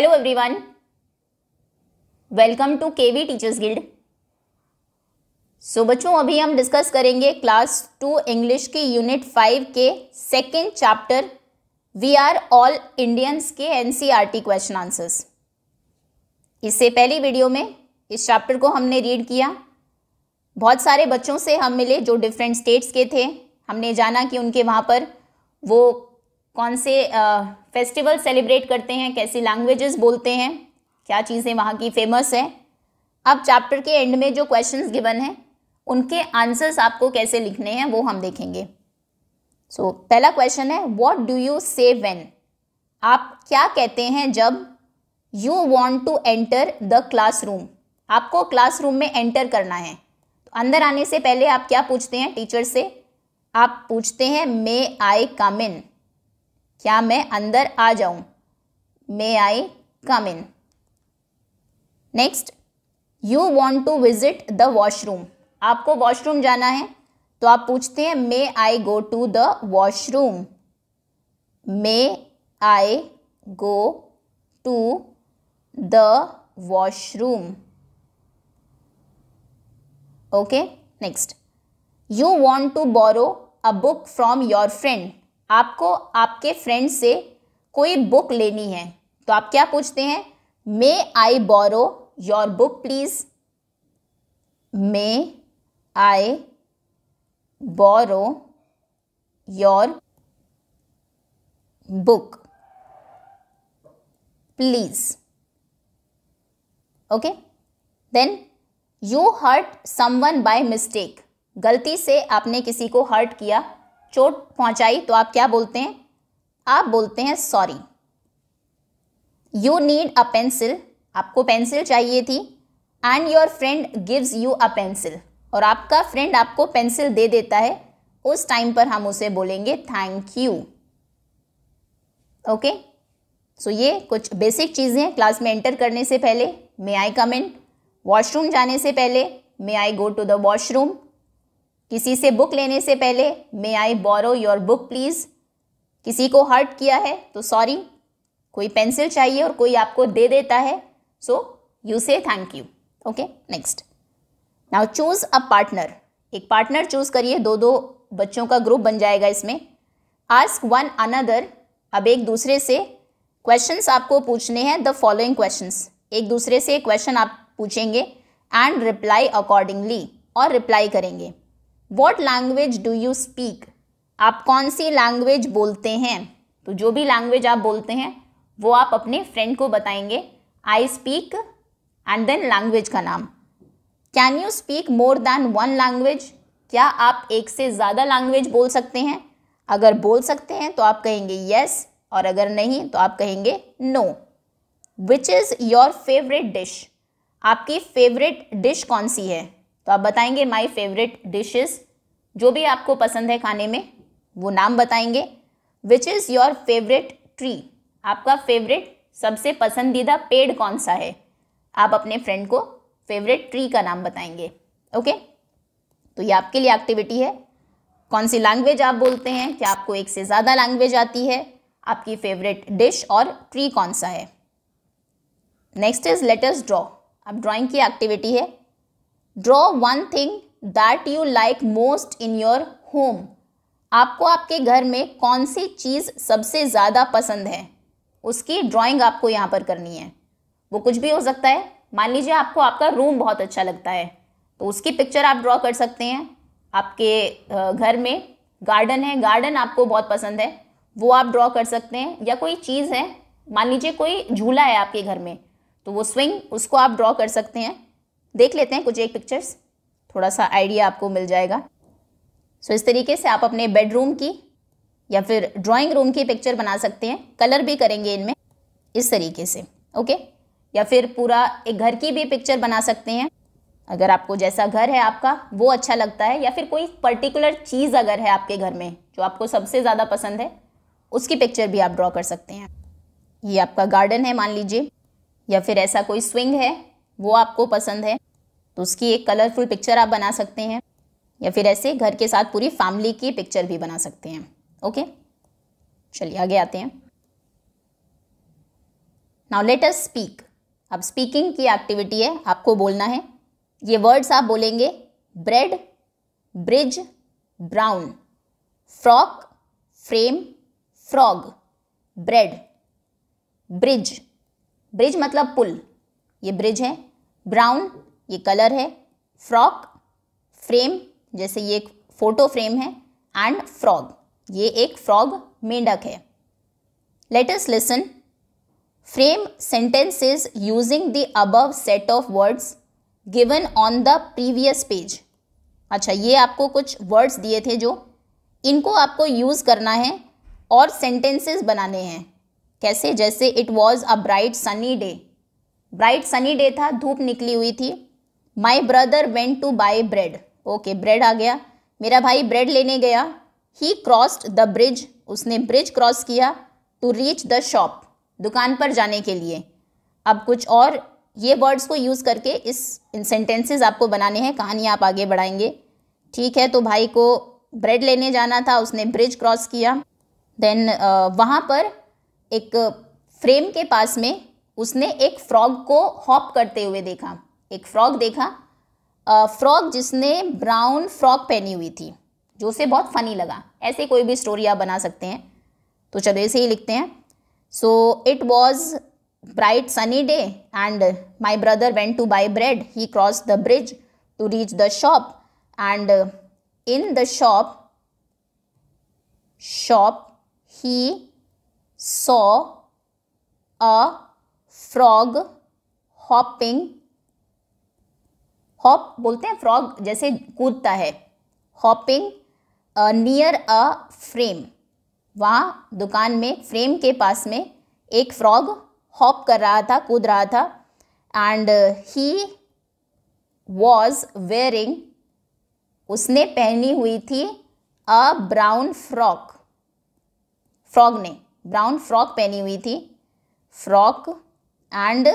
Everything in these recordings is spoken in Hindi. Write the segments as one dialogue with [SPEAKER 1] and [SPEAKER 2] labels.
[SPEAKER 1] Hello everyone welcome to KV teachers guild so बच्चों अभी हम डिस्कस करेंगे क्लास टू इंग्लिश के यूनिट फाइव के second chapter we are all Indians के एनसीईआरटी क्वेश्चन आंसर्स इससे पहली वीडियो में इस चैप्टर को हमने रीड किया बहुत सारे बच्चों से हम मिले जो डिफरेंट स्टेट्स के थे हमने जाना कि उनके वहाँ पर वो कौन से फेस्टिवल सेलिब्रेट करते हैं कैसी लैंग्वेजेस बोलते हैं क्या चीज़ें वहाँ की फेमस है अब चैप्टर के एंड में जो क्वेश्चंस गिवन हैं उनके आंसर्स आपको कैसे लिखने हैं वो हम देखेंगे सो so, पहला क्वेश्चन है what do you say when आप क्या कहते हैं जब you want to enter the classroom आपको क्लासरूम में एंटर करना है तो अंदर आने से पहले आप क्या पूछते हैं टीचर से आप पूछते हैं मे आई कम इन क्या मैं अंदर आ जाऊं may I come in next you want to visit the washroom आपको वॉशरूम जाना है तो आप पूछते हैं may I go to the washroom may I go to the washroom okay next you want to borrow a book from your friend आपको आपके फ्रेंड से कोई बुक लेनी है तो आप क्या पूछते हैं may I borrow your book please may I borrow your book please okay then you hurt someone by mistake गलती से आपने किसी को हर्ट किया चोट पहुंचाई तो आप क्या बोलते हैं आप बोलते हैं sorry you need a pencil आपको पेंसिल चाहिए थी and your friend gives you a pencil और आपका फ्रेंड आपको पेंसिल दे देता है उस टाइम पर हम उसे बोलेंगे थैंक यू ओके सो ये कुछ बेसिक चीज़ें हैं क्लास में एंटर करने से पहले मे आई कमेंट वॉशरूम जाने से पहले may I go to the washroom किसी से बुक लेने से पहले may I borrow your book please किसी को हर्ट किया है तो सॉरी कोई पेंसिल चाहिए और कोई आपको दे देता है so you say thank you okay next now choose a partner एक पार्टनर चूज़ करिए दो दो बच्चों का ग्रुप बन जाएगा इसमें आस्क वन अनदर अब एक दूसरे से क्वेश्चंस आपको पूछने हैं द फॉलोइंग क्वेश्चंस एक दूसरे से क्वेश्चन आप पूछेंगे एंड रिप्लाई अकॉर्डिंगली और रिप्लाई करेंगे what language do you speak आप कौन सी लैंग्वेज बोलते हैं तो जो भी लैंग्वेज आप बोलते हैं वो आप अपने फ्रेंड को बताएंगे I speak and then language का नाम can you speak more than one language क्या आप एक से ज़्यादा लैंग्वेज बोल सकते हैं अगर बोल सकते हैं तो आप कहेंगे यस yes, और अगर नहीं तो आप कहेंगे no which is your favourite dish आपकी फेवरेट डिश कौन सी है तो आप बताएंगे माय फेवरेट डिशेस जो भी आपको पसंद है खाने में वो नाम बताएंगे which is your favourite tree आपका फेवरेट सबसे पसंदीदा पेड़ कौन सा है आप अपने फ्रेंड को फेवरेट ट्री का नाम बताएंगे ओके तो ये आपके लिए एक्टिविटी है कौन सी लैंग्वेज आप बोलते हैं क्या आपको एक से ज़्यादा लैंग्वेज आती है आपकी फेवरेट डिश और ट्री कौन सा है नेक्स्ट इज़ लेटर्स ड्रॉ अब ड्राइंग की एक्टिविटी है draw one thing that you like most in your home आपको आपके घर में कौन सी चीज़ सबसे ज़्यादा पसंद है उसकी ड्राइंग आपको यहाँ पर करनी है वो कुछ भी हो सकता है मान लीजिए आपको आपका रूम बहुत अच्छा लगता है तो उसकी पिक्चर आप ड्रॉ कर सकते हैं आपके घर में गार्डन है गार्डन आपको बहुत पसंद है वो आप ड्रॉ कर सकते हैं या कोई चीज़ है मान लीजिए कोई झूला है आपके घर में तो वो स्विंग उसको आप ड्रॉ कर सकते हैं देख लेते हैं कुछ एक पिक्चर्स थोड़ा सा आइडिया आपको मिल जाएगा सो so, इस तरीके से आप अपने बेडरूम की या फिर ड्राइंग रूम की पिक्चर बना सकते हैं कलर भी करेंगे इनमें इस तरीके से ओके या फिर पूरा एक घर की भी पिक्चर बना सकते हैं अगर आपको जैसा घर है आपका वो अच्छा लगता है या फिर कोई पर्टिकुलर चीज़ अगर है आपके घर में जो आपको सबसे ज़्यादा पसंद है उसकी पिक्चर भी आप ड्रॉ कर सकते हैं ये आपका गार्डन है मान लीजिए या फिर ऐसा कोई स्विंग है वो आपको पसंद है तो उसकी एक कलरफुल पिक्चर आप बना सकते हैं या फिर ऐसे घर के साथ पूरी फैमिली की पिक्चर भी बना सकते हैं ओके चलिए आगे आते हैं नाउ लेट अस स्पीक अब स्पीकिंग की एक्टिविटी है आपको बोलना है ये वर्ड्स आप बोलेंगे bread bridge brown frock frame frog bread bridge bridge मतलब पुल ये ब्रिज है ब्राउन ये कलर है फ्रॉक फ्रेम जैसे ये एक फोटो फ्रेम है एंड फ्रॉग ये एक फ्रॉग मेंढक है let's listen frame sentences using the above set of words given on the previous page अच्छा ये आपको कुछ वर्ड्स दिए थे जो इनको आपको यूज़ करना है और सेंटेंसेस बनाने हैं कैसे जैसे it was a bright sunny day bright sunny day था धूप निकली हुई थी my brother went to buy bread okay bread आ गया मेरा भाई ब्रेड लेने गया ही क्रॉस्ड द ब्रिज उसने ब्रिज क्रॉस किया टू रीच द शॉप दुकान पर जाने के लिए अब कुछ और ये वर्ड्स को यूज़ करके इस इन सेंटेंसेज आपको बनाने हैं कहानी आप आगे बढ़ाएंगे ठीक है तो भाई को ब्रेड लेने जाना था उसने ब्रिज क्रॉस किया देन uh, वहाँ पर एक फ्रेम के पास में उसने एक फ्रॉग को हॉप करते हुए देखा एक फ्रॉग देखा फ्रॉग जिसने ब्राउन फ्रॉक पहनी हुई थी जो उसे बहुत फ़नी लगा ऐसे कोई भी स्टोरी आप बना सकते हैं तो चलो ऐसे ही लिखते हैं so it was bright sunny day and my brother went to buy bread he cross the bridge to reach the shop and in the shop shop he saw a frog hopping hop बोलते हैं फ्रॉग जैसे कूदता है हॉपिंग नियर अ फ्रेम वहाँ दुकान में फ्रेम के पास में एक फ्रॉग हॉप कर रहा था कूद रहा था एंड ही वॉज वेयरिंग उसने पहनी हुई थी अ ब्राउन फ्रॉक फ्रॉग ने ब्राउन फ्रॉक पहनी हुई थी frock and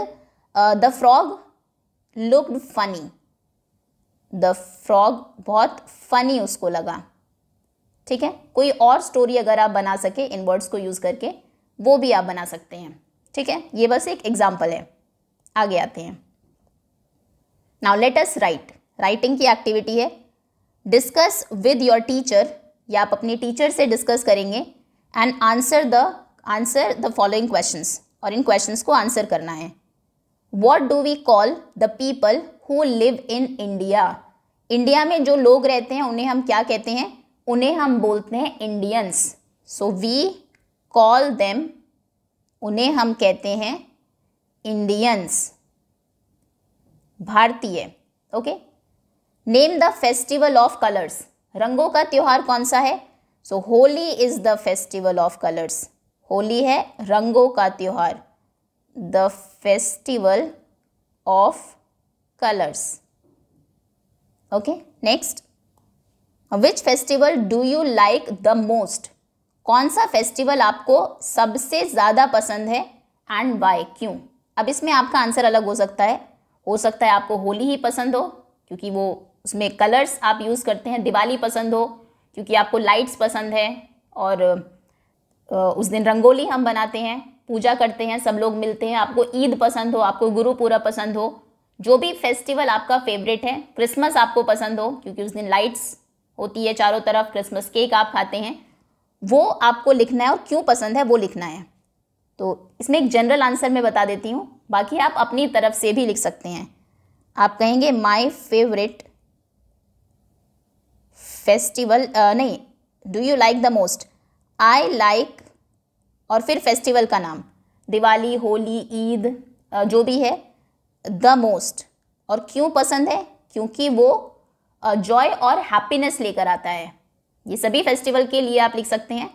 [SPEAKER 1] uh, the frog looked funny the frog बहुत फनी उसको लगा ठीक है कोई और स्टोरी अगर आप बना सके इन वर्ड्स को यूज़ करके वो भी आप बना सकते हैं ठीक है ये बस एक एग्जाम्पल है आगे आते हैं now let us write writing की एक्टिविटी है डिस्कस विद योर टीचर या आप अपने टीचर से डिस्कस करेंगे and answer the answer the following questions और इन क्वेश्चंस को आंसर करना है what do we call the people who live in India India में जो लोग रहते हैं उन्हें हम क्या कहते हैं उन्हें हम बोलते हैं Indians so we call them उन्हें हम कहते हैं इंडियंस भारतीय okay name the festival of colours रंगों का त्यौहार कौन सा है so Holi is the festival of colours Holi है रंगों का त्यौहार the festival of colours okay next which festival do you like the most कौन सा फेस्टिवल आपको सबसे ज़्यादा पसंद है एंड वाई क्यों अब इसमें आपका आंसर अलग हो सकता है हो सकता है आपको होली ही पसंद हो क्योंकि वो उसमें कलर्स आप यूज़ करते हैं दिवाली पसंद हो क्योंकि आपको लाइट्स पसंद है और उस दिन रंगोली हम बनाते हैं पूजा करते हैं सब लोग मिलते हैं आपको ईद पसंद हो आपको गुरुपूरा पसंद हो जो भी फेस्टिवल आपका फेवरेट है क्रिसमस आपको पसंद हो क्योंकि उस दिन लाइट्स होती है चारों तरफ क्रिसमस केक आप खाते हैं वो आपको लिखना है और क्यों पसंद है वो लिखना है तो इसमें एक जनरल आंसर मैं बता देती हूँ बाकी आप अपनी तरफ से भी लिख सकते हैं आप कहेंगे माय फेवरेट फेस्टिवल नहीं do you like the most I like और फिर फेस्टिवल का नाम दिवाली होली ईद जो भी है द मोस्ट और क्यों पसंद है क्योंकि वो जॉय और हैप्पीनेस लेकर आता है ये सभी फेस्टिवल के लिए आप लिख सकते हैं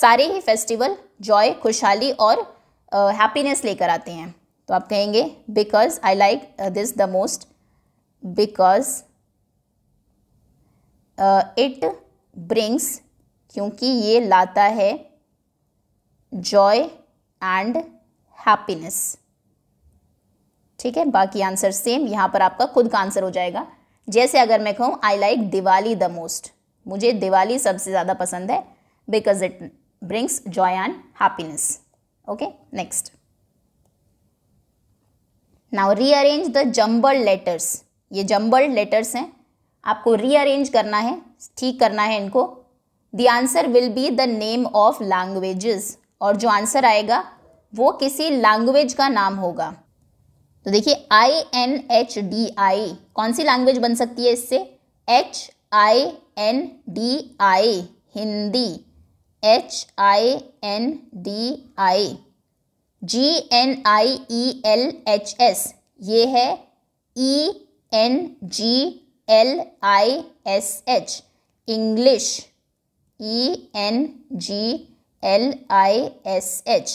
[SPEAKER 1] सारे ही फेस्टिवल जॉय खुशहाली और हैप्पीनेस लेकर आते हैं तो आप कहेंगे because I like this the most because it brings क्योंकि ये लाता है जॉय एंड हैप्पीनेस ठीक है बाकी आंसर सेम यहां पर आपका खुद का आंसर हो जाएगा जैसे अगर मैं कहूं I like Diwali the most मुझे दिवाली सबसे ज़्यादा पसंद है because it brings joy and happiness okay next now rearrange the jumble letters ये जम्बल लेटर्स हैं आपको रीअरेंज करना है ठीक करना है इनको the answer will be the name of languages और जो आंसर आएगा वो किसी लैंग्वेज का नाम होगा तो देखिए I N H D I कौन सी लैंग्वेज बन सकती है इससे H I N D I Hindi H I N D I G N I E L H S ये है E N G L I S H English E N G L I S H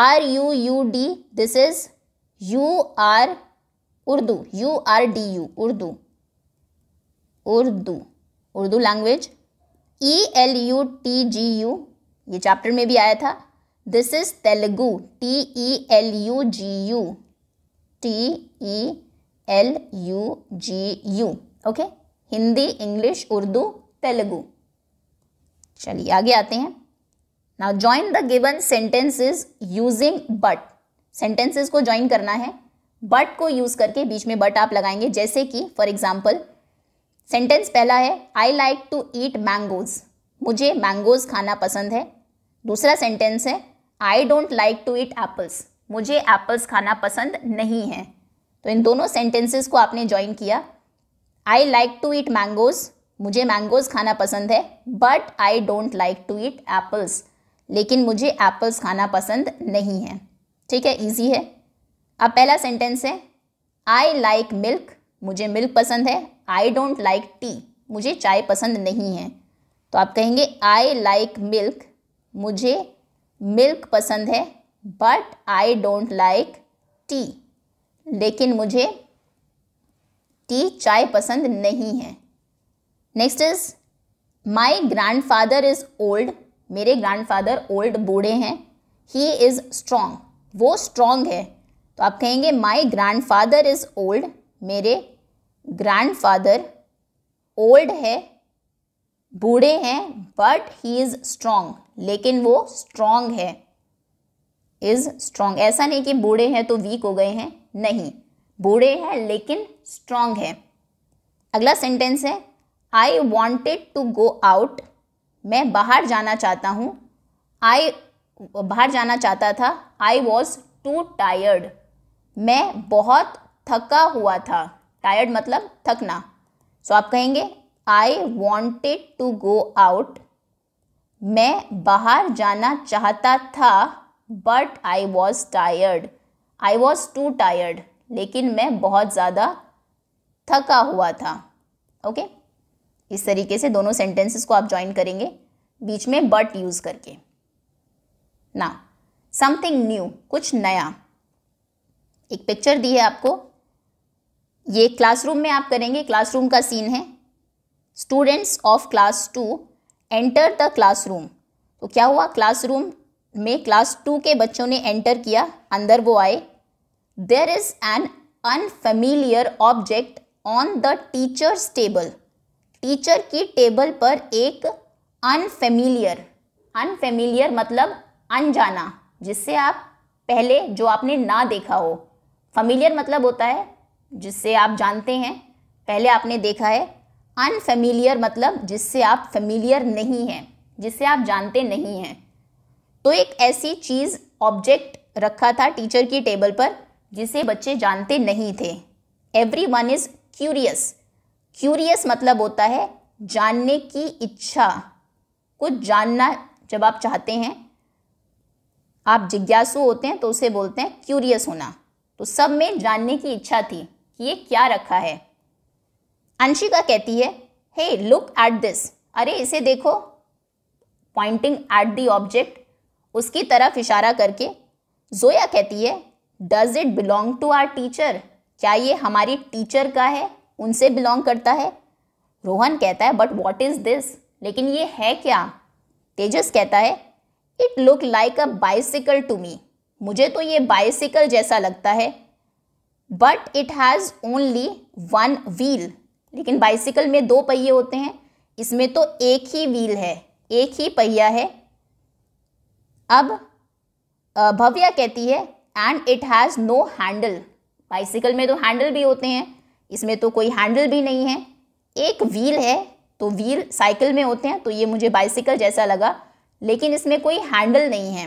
[SPEAKER 1] R U U D this is U R Urdu U R D U Urdu Urdu Urdu language E L you T G U ये चैप्टर में भी आया था this is Telugu T E L U G U T E L U G U okay Hindi English Urdu Telugu चलिए आगे आते हैं now join the given sentences using but sentences को ज्वाइन करना है बट को यूज करके बीच में बट आप लगाएंगे जैसे कि फॉर एग्जाम्पल सेंटेंस पहला है I like to eat mangoes मुझे मैंगोज खाना पसंद है दूसरा सेंटेंस है I don't like to eat apples मुझे एप्पल्स खाना पसंद नहीं है तो इन दोनों सेंटेंसेस को आपने ज्वाइन किया I like to eat mangoes मुझे मैंगोज़ खाना पसंद है but I don't like to eat apples लेकिन मुझे एप्पल्स खाना पसंद नहीं है ठीक है ईजी है अब पहला सेंटेंस है आई लाइक मिल्क मुझे मिल्क पसंद है आई डोंट लाइक टी मुझे चाय पसंद नहीं है तो आप कहेंगे आई लाइक मिल्क मुझे मिल्क पसंद है but I don't like tea लेकिन मुझे टी चाय पसंद नहीं है next is my grandfather is old मेरे ग्रैंड फादर ओल्ड बूढ़े हैं ही इज़ स्ट्रांग वो स्ट्रांग है तो आप कहेंगे my grandfather is old मेरे ग्रैंड फादर ओल्ड है बूढ़े हैं बट ही इज़ स्ट्रांग लेकिन वो स्ट्रांग है इज़ स्ट्रांग ऐसा नहीं कि बूढ़े हैं तो वीक हो गए हैं नहीं बूढ़े हैं लेकिन स्ट्रांग है अगला सेंटेंस है I wanted to go out मैं बाहर जाना चाहता हूँ आई बाहर जाना चाहता था आई वॉज टू टायर्ड मैं बहुत थका हुआ था टायर्ड मतलब थकना सो so, आप कहेंगे I wanted to go out मैं बाहर जाना चाहता था but I was tired I was too tired लेकिन मैं बहुत ज़्यादा थका हुआ था ओके okay? इस तरीके से दोनों सेंटेंसेस को आप ज्वाइन करेंगे बीच में बट यूज़ करके ना समथिंग न्यू कुछ नया एक पिक्चर दी है आपको ये क्लासरूम में आप करेंगे क्लासरूम का सीन है students of class two enter the classroom तो क्या हुआ क्लासरूम में क्लास टू के बच्चों ने एंटर किया अंदर वो आए there is an unfamiliar object on the teacher's table teacher की टेबल पर एक अनफेमिलियर अनफेमिलियर मतलब अनजाना जिससे आप पहले जो आपने ना देखा हो फमिलियर मतलब होता है जिससे आप जानते हैं पहले आपने देखा है अनफेमिलियर मतलब जिससे आप फेमिलियर नहीं हैं जिससे आप जानते नहीं हैं तो एक ऐसी चीज़ ऑब्जेक्ट रखा था टीचर की टेबल पर जिसे बच्चे जानते नहीं थे everyone is curious curious मतलब होता है जानने की इच्छा कुछ जानना जब आप चाहते हैं आप जिज्ञासु होते हैं तो उसे बोलते हैं क्यूरियस होना तो सब में जानने की इच्छा थी कि ये क्या रखा है अंशिका कहती है हे लुक एट दिस अरे इसे देखो पॉइंटिंग एट दी ऑब्जेक्ट उसकी तरफ इशारा करके जोया कहती है does it belong to our teacher क्या ये हमारी टीचर का है उनसे बिलोंग करता है रोहन कहता है बट वॉट इज़ दिस लेकिन ये है क्या तेजस कहता है it look like a bicycle to me मुझे तो ये बाइसिकल जैसा लगता है but it has only one wheel लेकिन बाइसिकल में दो पहिए होते हैं इसमें तो एक ही व्हील है एक ही पहिया है अब भव्या कहती है and it has no handle bicycle में तो हैंडल भी होते हैं इसमें तो कोई हैंडल भी नहीं है एक व्हील है तो व्हील साइकिल में होते हैं तो ये मुझे बाइसिकल जैसा लगा लेकिन इसमें कोई हैंडल नहीं है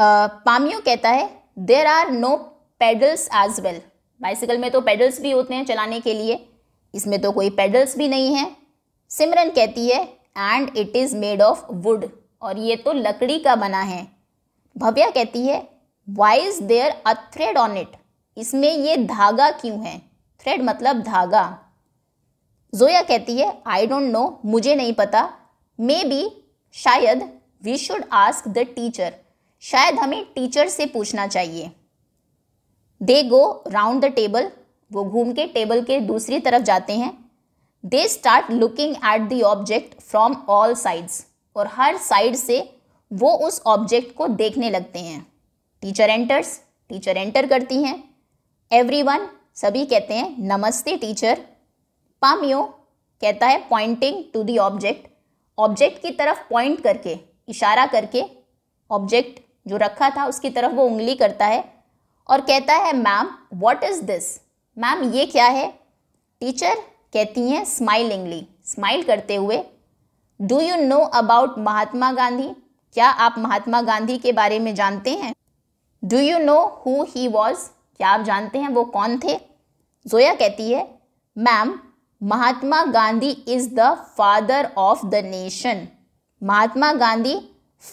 [SPEAKER 1] पामियो कहता है there are no pedals as well bicycle में तो पेडल्स भी होते हैं चलाने के लिए इसमें तो कोई पेडल्स भी नहीं है सिमरन कहती है and it is made of wood और ये तो लकड़ी का बना है भव्या कहती है why is there a thread on it इसमें ये धागा क्यों है थ्रेड मतलब धागा जोया कहती है आई डोंट नो मुझे नहीं पता मे बी शायद we should ask the teacher शायद हमें टीचर से पूछना चाहिए they go round the table वो घूम के टेबल के दूसरी तरफ जाते हैं they start looking at the object from all sides और हर साइड से वो उस ऑब्जेक्ट को देखने लगते हैं टीचर एंटर्स टीचर एंटर करती हैं एवरीवन सभी कहते हैं नमस्ते टीचर पामियो कहता है pointing to the object object की तरफ पॉइंट करके इशारा करके ऑब्जेक्ट जो रखा था उसकी तरफ वो उंगली करता है और कहता है ma'am what is this ma'am ये क्या है टीचर कहती हैं स्माइलिंगली स्माइल करते हुए do you know about Mahatma Gandhi क्या आप महात्मा गांधी के बारे में जानते हैं do you know who he was क्या आप जानते हैं वो कौन थे जोया कहती है ma'am Mahatma Gandhi is the father of the nation Mahatma Gandhi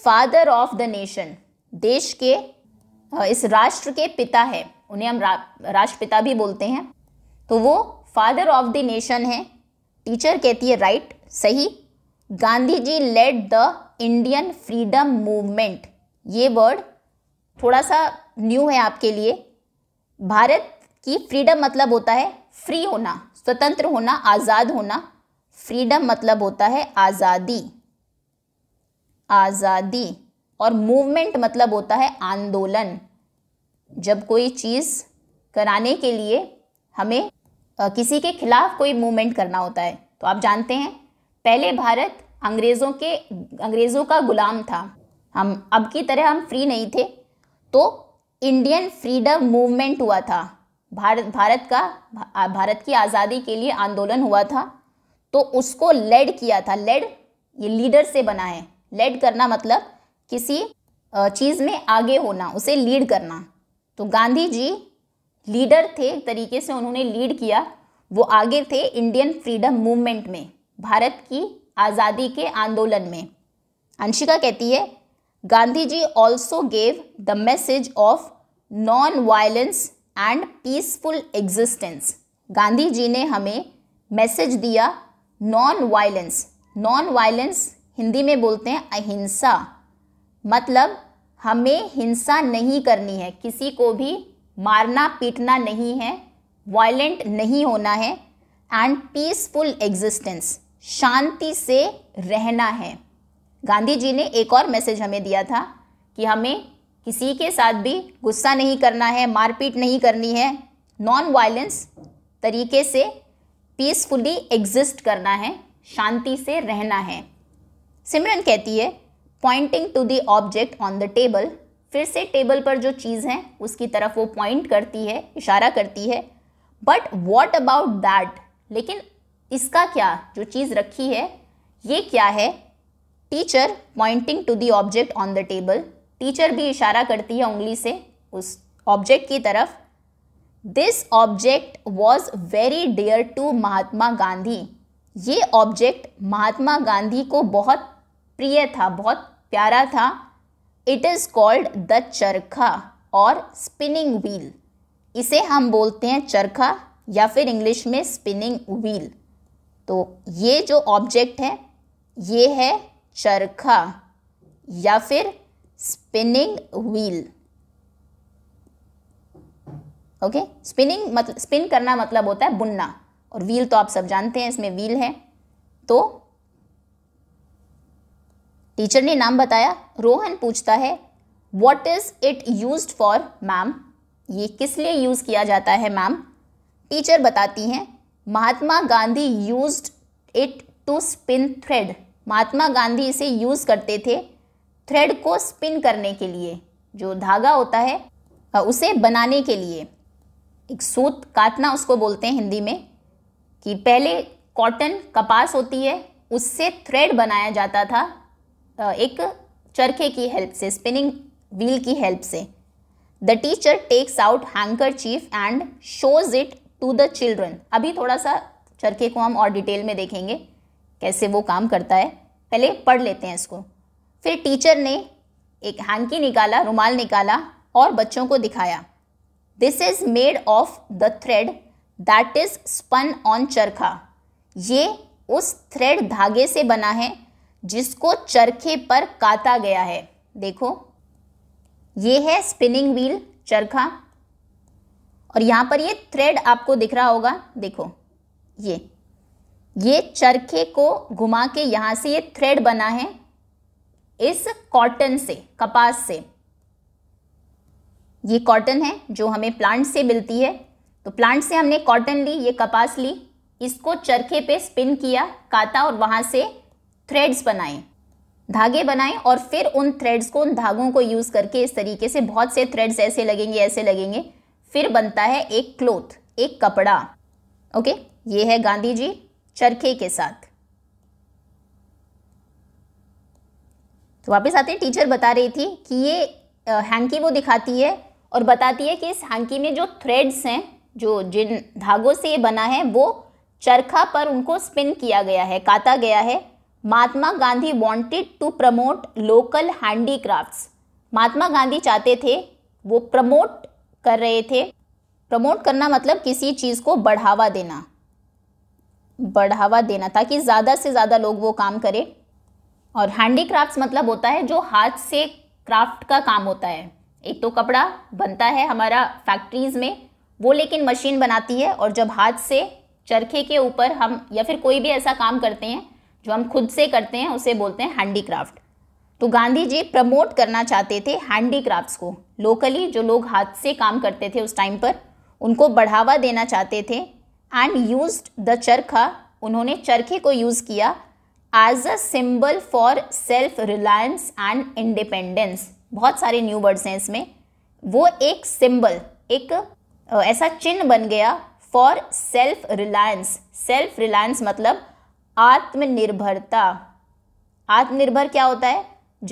[SPEAKER 1] father of the nation देश के इस राष्ट्र के पिता है उन्हें हम रा, राष्ट्रपिता भी बोलते हैं तो वो फादर ऑफ द नेशन है टीचर कहती है राइट सही Gandhi ji led the Indian freedom movement ये वर्ड थोड़ा सा न्यू है आपके लिए भारत की फ्रीडम मतलब होता है फ्री होना स्वतंत्र होना आज़ाद होना फ्रीडम मतलब होता है आज़ादी आज़ादी और मूवमेंट मतलब होता है आंदोलन जब कोई चीज़ कराने के लिए हमें किसी के खिलाफ कोई मूवमेंट करना होता है तो आप जानते हैं पहले भारत अंग्रेज़ों के अंग्रेज़ों का गुलाम था हम अब की तरह हम फ्री नहीं थे तो इंडियन फ्रीडम मूवमेंट हुआ था भारत भारत का भारत की आज़ादी के लिए आंदोलन हुआ था तो उसको लेड किया था लेड ये लीडर से बना है लेड करना मतलब किसी चीज़ में आगे होना उसे लीड करना तो गांधी जी लीडर थे एक तरीके से उन्होंने लीड किया वो आगे थे इंडियन फ्रीडम मूवमेंट में भारत की आज़ादी के आंदोलन में अंशिका कहती है Gandhi ji also gave the message of non violence and peaceful existence Gandhi ji ने हमें मैसेज दिया non violence non violence Hindi में बोलते हैं अहिंसा मतलब हमें हिंसा नहीं करनी है किसी को भी मारना पीटना नहीं है वायलेंट नहीं होना है एंड पीसफुल एग्जिस्टेंस शांति से रहना है गांधी जी ने एक और मैसेज हमें दिया था कि हमें किसी के साथ भी गुस्सा नहीं करना है मारपीट नहीं करनी है नॉन वायलेंस तरीके से पीसफुली एग्जिस्ट करना है शांति से रहना है सिमरन कहती है pointing to the object on the table फिर से टेबल पर जो चीज़ है उसकी तरफ वो पॉइंट करती है इशारा करती है बट वॉट अबाउट दैट लेकिन इसका क्या जो चीज़ रखी है ये क्या है teacher pointing to the object on the table teacher भी इशारा करती है उंगली से उस ऑब्जेक्ट की तरफ this object was very dear to Mahatma Gandhi ये ऑब्जेक्ट महात्मा गांधी को बहुत प्रिय था बहुत प्यारा था it is called the charkha और स्पिनिंग व्हील इसे हम बोलते हैं चरखा या फिर इंग्लिश में स्पिनिंग व्हील तो ये जो ऑब्जेक्ट है ये है चरखा या फिर स्पिनिंग व्हील ओके स्पिनिंग मतलब स्पिन करना मतलब होता है बुनना और व्हील तो आप सब जानते हैं इसमें व्हील है तो टीचर ने नाम बताया रोहन पूछता है what is it use for ma'am ये किस लिए यूज किया जाता है मैम टीचर बताती हैं Mahatma Gandhi use it to spin thread Mahatma Gandhi इसे यूज़ करते थे थ्रेड को स्पिन करने के लिए जो धागा होता है उसे बनाने के लिए एक सूत काटना उसको बोलते हैं हिंदी में कि पहले कॉटन कपास होती है उससे थ्रेड बनाया जाता था एक चरखे की हेल्प से स्पिनिंग व्हील की हेल्प से the teacher takes out handkerchief and shows it to the children अभी थोड़ा सा चरखे को हम और डिटेल में देखेंगे कैसे वो काम करता है पहले पढ़ लेते हैं इसको फिर टीचर ने एक हैंकी निकाला रुमाल निकाला और बच्चों को दिखाया this is made of the thread that is spun on charkha ये उस थ्रेड धागे से बना है जिसको चरखे पर काटा गया है देखो ये है स्पिनिंग व्हील चरखा और यहाँ पर ये थ्रेड आपको दिख रहा होगा देखो ये ये चरखे को घुमा के यहाँ से ये थ्रेड बना है इस कॉटन से कपास से ये कॉटन है जो हमें प्लांट से मिलती है तो प्लांट से हमने कॉटन ली ये कपास ली इसको चरखे पे स्पिन किया काटा और वहाँ से थ्रेड्स बनाए धागे बनाए और फिर उन थ्रेड्स को उन धागों को यूज़ करके इस तरीके से बहुत से थ्रेड्स ऐसे लगेंगे ऐसे लगेंगे फिर बनता है एक क्लोथ एक कपड़ा ओके ये है गांधी जी चरखे के साथ तो वापस आते हैं टीचर बता रही थी कि ये हैंकी वो दिखाती है और बताती है कि इस हैंकी में जो थ्रेड्स हैं जो जिन धागों से ये बना है वो चरखा पर उनको स्पिन किया गया है काटा गया है Mahatma Gandhi wanted to promote local handicrafts Mahatma Gandhi चाहते थे वो प्रमोट कर रहे थे प्रमोट करना मतलब किसी चीज़ को बढ़ावा देना बढ़ावा देना ताकि ज़्यादा से ज़्यादा लोग वो काम करें और हैंडीक्राफ्ट्स मतलब होता है जो हाथ से क्राफ्ट का काम होता है एक तो कपड़ा बनता है हमारा फैक्ट्रीज़ में वो लेकिन मशीन बनाती है और जब हाथ से चरखे के ऊपर हम या फिर कोई भी ऐसा काम करते हैं जो हम खुद से करते हैं उसे बोलते हैं हैंडीक्राफ्ट तो गांधी जी प्रमोट करना चाहते थे हैंडीक्राफ्ट्स को लोकली जो लोग हाथ से काम करते थे उस टाइम पर उनको बढ़ावा देना चाहते थे एंड यूज द चरखा उन्होंने चरखे को यूज़ किया as a symbol for self reliance and independence बहुत सारे न्यू वर्ड्स हैं इसमें वो एक सिंबल एक ऐसा चिन्ह बन गया for self reliance self reliance मतलब आत्मनिर्भरता आत्मनिर्भर क्या होता है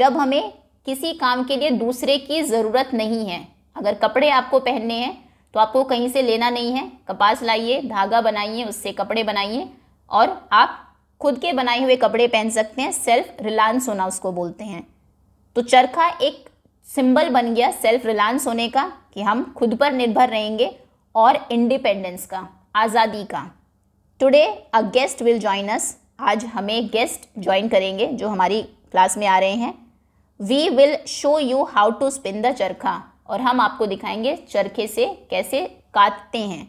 [SPEAKER 1] जब हमें किसी काम के लिए दूसरे की ज़रूरत नहीं है अगर कपड़े आपको पहनने हैं तो आपको कहीं से लेना नहीं है कपास लाइए धागा बनाइए उससे कपड़े बनाइए और आप खुद के बनाए हुए कपड़े पहन सकते हैं सेल्फ रिलायंस होना उसको बोलते हैं तो चरखा एक सिंबल बन गया सेल्फ रिलायंस होने का कि हम खुद पर निर्भर रहेंगे और इंडिपेंडेंस का आज़ादी का today a guest will join us आज हमें गेस्ट ज्वाइन करेंगे जो हमारी क्लास में आ रहे हैं we will show you how to spin the charkha और हम आपको दिखाएंगे चरखे से कैसे काटते हैं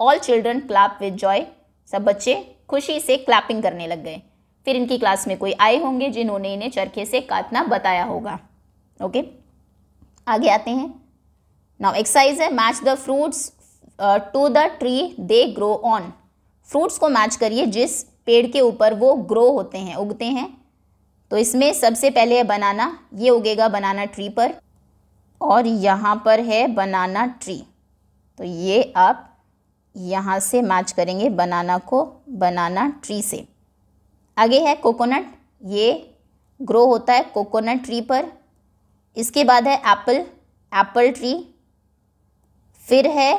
[SPEAKER 1] all children clap with joy सब बच्चे खुशी से क्लैपिंग करने लग गए फिर इनकी क्लास में कोई आए होंगे जिन्होंने इन्हें चरखे से काटना बताया होगा ओके okay? आगे आते हैं नाउ एक्सरसाइज है match the fruits to the tree they grow on fruits को मैच करिए जिस पेड़ के ऊपर वो ग्रो होते हैं उगते हैं तो इसमें सबसे पहले है बनाना ये उगेगा बनाना ट्री पर और यहाँ पर है बनाना ट्री तो ये आप यहाँ से मैच करेंगे बनाना को बनाना ट्री से आगे है कोकोनट ये ग्रो होता है कोकोनट ट्री पर इसके बाद है एप्पल एप्पल ट्री फिर है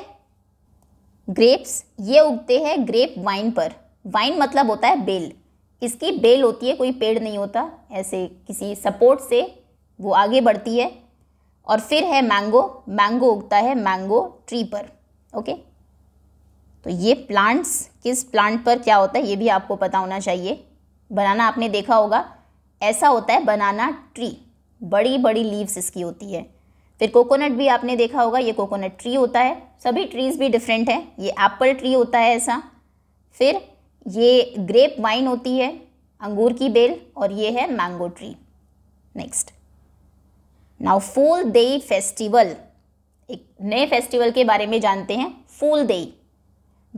[SPEAKER 1] ग्रेप्स ये उगते हैं ग्रेप वाइन पर वाइन मतलब होता है बेल इसकी बेल होती है कोई पेड़ नहीं होता ऐसे किसी सपोर्ट से वो आगे बढ़ती है और फिर है मैंगो मैंगो उगता है मैंगो ट्री पर ओके तो ये प्लांट्स किस प्लांट पर क्या होता है ये भी आपको पता होना चाहिए बनाना आपने देखा होगा ऐसा होता है बनाना ट्री बड़ी बड़ी लीव्स इसकी होती है फिर कोकोनट भी आपने देखा होगा ये कोकोनट ट्री होता है सभी ट्रीज़ भी डिफरेंट है ये एप्पल ट्री होता है ऐसा फिर ये ग्रेप वाइन होती है अंगूर की बेल और ये है mango tree next now Phool Dei festival एक नए फेस्टिवल के बारे में जानते हैं Phool Dei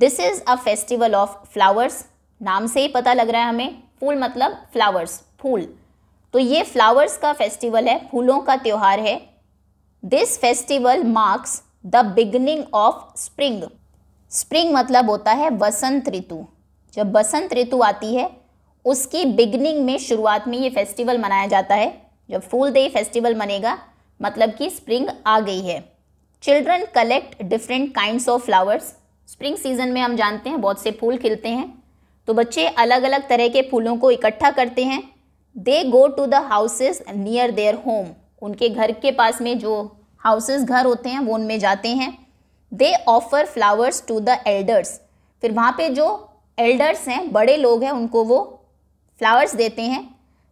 [SPEAKER 1] this is a festival of flowers नाम से ही पता लग रहा है हमें फूल मतलब फ्लावर्स फूल तो ये फ्लावर्स का फेस्टिवल है फूलों का त्यौहार है this festival marks the beginning of spring spring मतलब होता है बसंत ऋतु जब बसंत ऋतु आती है उसकी बिगनिंग में शुरुआत में ये फेस्टिवल मनाया जाता है जब फूल डे फेस्टिवल मनेगा मतलब कि स्प्रिंग आ गई है children collect different kind of flowers spring season में हम जानते हैं बहुत से फूल खिलते हैं तो बच्चे अलग अलग तरह के फूलों को इकट्ठा करते हैं they go to the houses near their home उनके घर के पास में जो हाउसेज घर होते हैं वो उनमें जाते हैं they offer flowers to the elders फिर वहाँ पे जो एल्डर्स हैं बड़े लोग हैं उनको वो फ्लावर्स देते हैं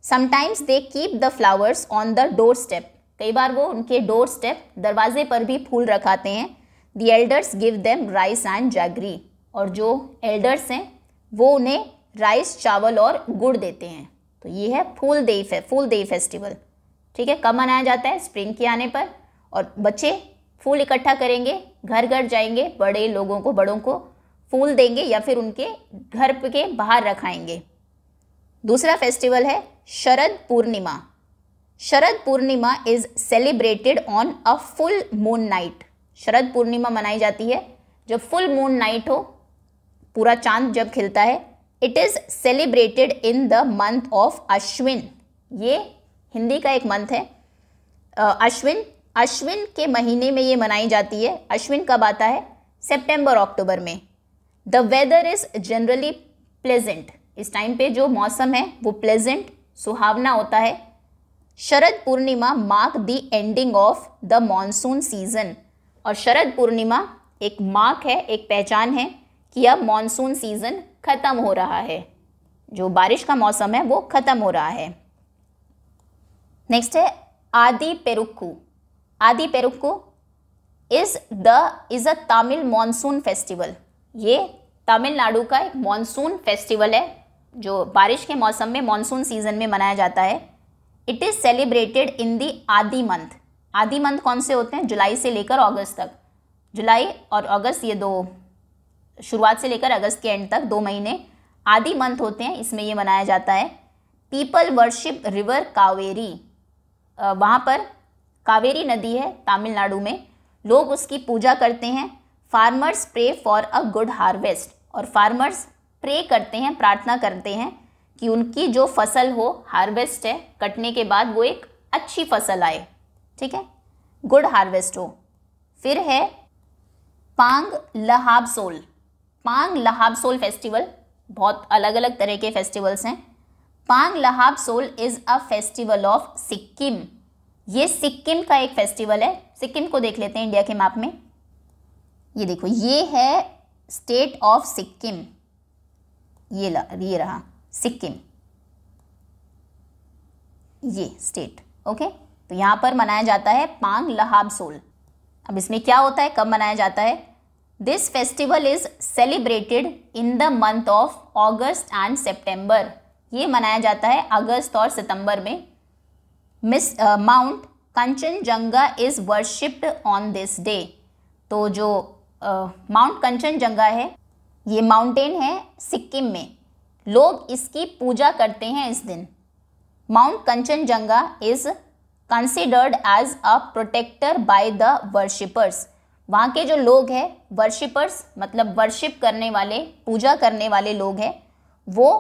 [SPEAKER 1] sometimes they keep the flowers on the doorstep कई बार वो उनके डोर स्टेप दरवाजे पर भी फूल रखाते हैं the elders give them rice and jaggery और जो एल्डर्स हैं वो उन्हें राइस चावल और गुड़ देते हैं तो ये है फूल देई फे फूल देई फेस्टिवल ठीक है कब मनाया जाता है स्प्रिंग के आने पर और बच्चे फूल इकट्ठा करेंगे घर घर जाएंगे बड़े लोगों को बड़ों को फूल देंगे या फिर उनके घर के बाहर रखाएंगे दूसरा फेस्टिवल है Sharad Purnima Sharad Purnima is celebrated on a full moon night Sharad Purnima मनाई जाती है जब फुल मून नाइट हो पूरा चांद जब खिलता है it is celebrated in the month of Ashwin ये हिंदी का एक मंथ है अश्विन अश्विन के महीने में ये मनाई जाती है अश्विन कब आता है सेप्टेम्बर अक्टूबर में the weather is generally pleasant इस टाइम पे जो मौसम है वो प्लेजेंट सुहावना होता है Sharad Purnima mark the ending of the monsoon season और शरद पूर्णिमा एक मार्क है एक पहचान है कि अब मॉनसून सीज़न ख़त्म हो रहा है जो बारिश का मौसम है वो ख़त्म हो रहा है नेक्स्ट है Aadi Perukku Aadi Perukku is the is a Tamil monsoon festival ये तमिलनाडु का एक मॉनसून फेस्टिवल है जो बारिश के मौसम में मानसून सीजन में मनाया जाता है it is celebrated in the Aadi month आदि मंथ कौन से होते हैं जुलाई से लेकर अगस्त तक जुलाई और अगस्त ये दो शुरुआत से लेकर अगस्त के एंड तक दो महीने आदि मंथ होते हैं इसमें ये मनाया जाता है पीपल वर्शिप रिवर कावेरी वहाँ पर कावेरी नदी है तमिलनाडु में लोग उसकी पूजा करते हैं farmers pray for a good harvest और फार्मर्स प्रे करते हैं प्रार्थना करते हैं कि उनकी जो फसल हो हार्वेस्ट है कटने के बाद वो एक अच्छी फसल आए ठीक है गुड हार्वेस्ट हो फिर है पांग लहाबसोल पांग लहाबसोल फेस्टिवल बहुत अलग अलग तरह के फेस्टिवल्स हैं Pang Lhabsol is a festival of Sikkim ये सिक्किम का एक फेस्टिवल है सिक्किम को देख लेते हैं इंडिया के मैप में ये देखो ये है स्टेट ऑफ सिक्किम ये ल, ये रहा सिक्किम ये स्टेट ओके तो यहां पर मनाया जाता है पांग लहाब सोल अब इसमें क्या होता है कब मनाया जाता है this festival is celebrated in the month of August and September ये मनाया जाता है अगस्त और सितंबर में मिस mount Kanchenjunga is worshipped on this day तो जो माउंट uh, कंचनजंगा है ये माउंटेन है सिक्किम में लोग इसकी पूजा करते हैं इस दिन mount Kanchenjunga is considered as a protector by the worshippers वहाँ के जो लोग हैं वर्शिपर्स मतलब वर्शिप करने वाले पूजा करने वाले लोग हैं वो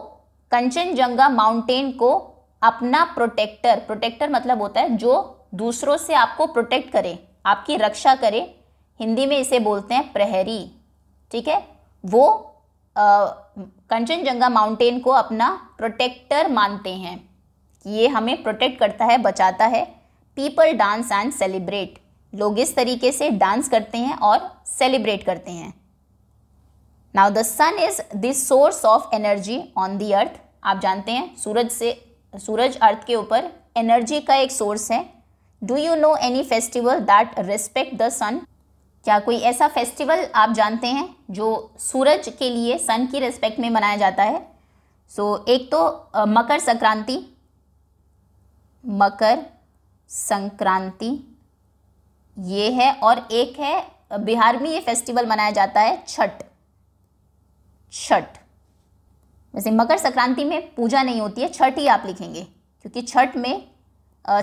[SPEAKER 1] कंचनजंगा माउंटेन को अपना प्रोटेक्टर प्रोटेक्टर मतलब होता है जो दूसरों से आपको प्रोटेक्ट करे आपकी रक्षा करे हिंदी में इसे बोलते हैं प्रहरी ठीक है वो कंचनजंगा माउंटेन को अपना प्रोटेक्टर मानते हैं ये हमें प्रोटेक्ट करता है बचाता है पीपल डांस एंड सेलिब्रेट लोग इस तरीके से डांस करते हैं और सेलिब्रेट करते हैं now the sun is the source of energy on the earth आप जानते हैं सूरज से सूरज अर्थ के ऊपर एनर्जी का एक सोर्स है do you know any festival that respect the sun क्या कोई ऐसा फेस्टिवल आप जानते हैं जो सूरज के लिए सन की रिस्पेक्ट में मनाया जाता है सो so, एक तो आ, मकर संक्रांति मकर संक्रांति ये है और एक है बिहार में ये फेस्टिवल मनाया जाता है छठ छठ वैसे मकर संक्रांति में पूजा नहीं होती है छठ ही आप लिखेंगे क्योंकि छठ में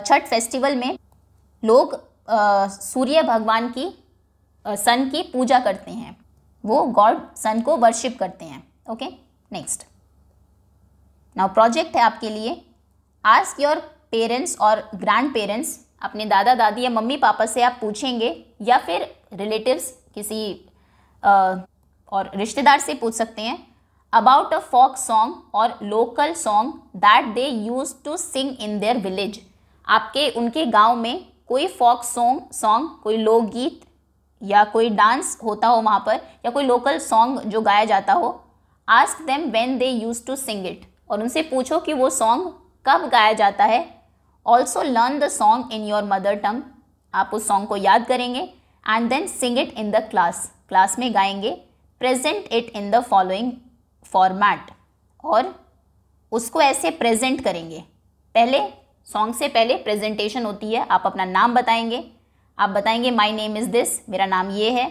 [SPEAKER 1] छठ फेस्टिवल में लोग सूर्य भगवान की सन की पूजा करते हैं वो गॉड सन को वर्शिप करते हैं ओके नेक्स्ट नाउ प्रोजेक्ट है आपके लिए आस्क योर पेरेंट्स और ग्रैंड पेरेंट्स अपने दादा दादी या मम्मी पापा से आप पूछेंगे या फिर रिलेटिव्स किसी आ, और रिश्तेदार से पूछ सकते हैं अबाउट अ फोक सॉन्ग और local song that they use to sing in their village आपके उनके गांव में कोई फोक सॉन्ग सॉन्ग कोई लोकगीत या कोई डांस होता हो वहाँ पर या कोई लोकल सॉन्ग जो गाया जाता हो ask them when they use to sing it और उनसे पूछो कि वो सॉन्ग कब गाया जाता है also learn the song in your mother tongue आप उस सॉन्ग को याद करेंगे and then sing it in the class class में गाएंगे present it in the following format और उसको ऐसे प्रेजेंट करेंगे पहले सॉन्ग से पहले प्रेजेंटेशन होती है आप अपना नाम बताएंगे आप बताएंगे माई नेम इज़ दिस मेरा नाम ये है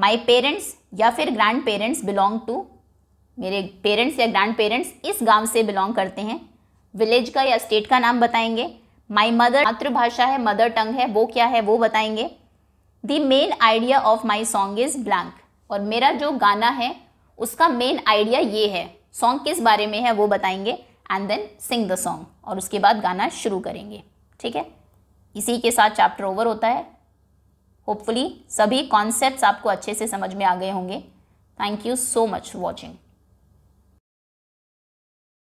[SPEAKER 1] माई पेरेंट्स या फिर ग्रैंड पेरेंट्स बिलोंग टू मेरे पेरेंट्स या ग्रैंड पेरेंट्स इस गांव से बिलोंग करते हैं विलेज का या स्टेट का नाम बताएंगे माई मदर मातृभाषा है मदर टंग है वो क्या है वो बताएंगे the main idea of my song is blank और मेरा जो गाना है उसका मेन आइडिया ये है सॉन्ग किस बारे में है वो बताएंगे and then sing the song और उसके बाद गाना शुरू करेंगे ठीक है इसी के साथ चैप्टर ओवर होता है होपफुली सभी कॉन्सेप्ट्स आपको अच्छे से समझ में आ गए होंगे thank you so much watching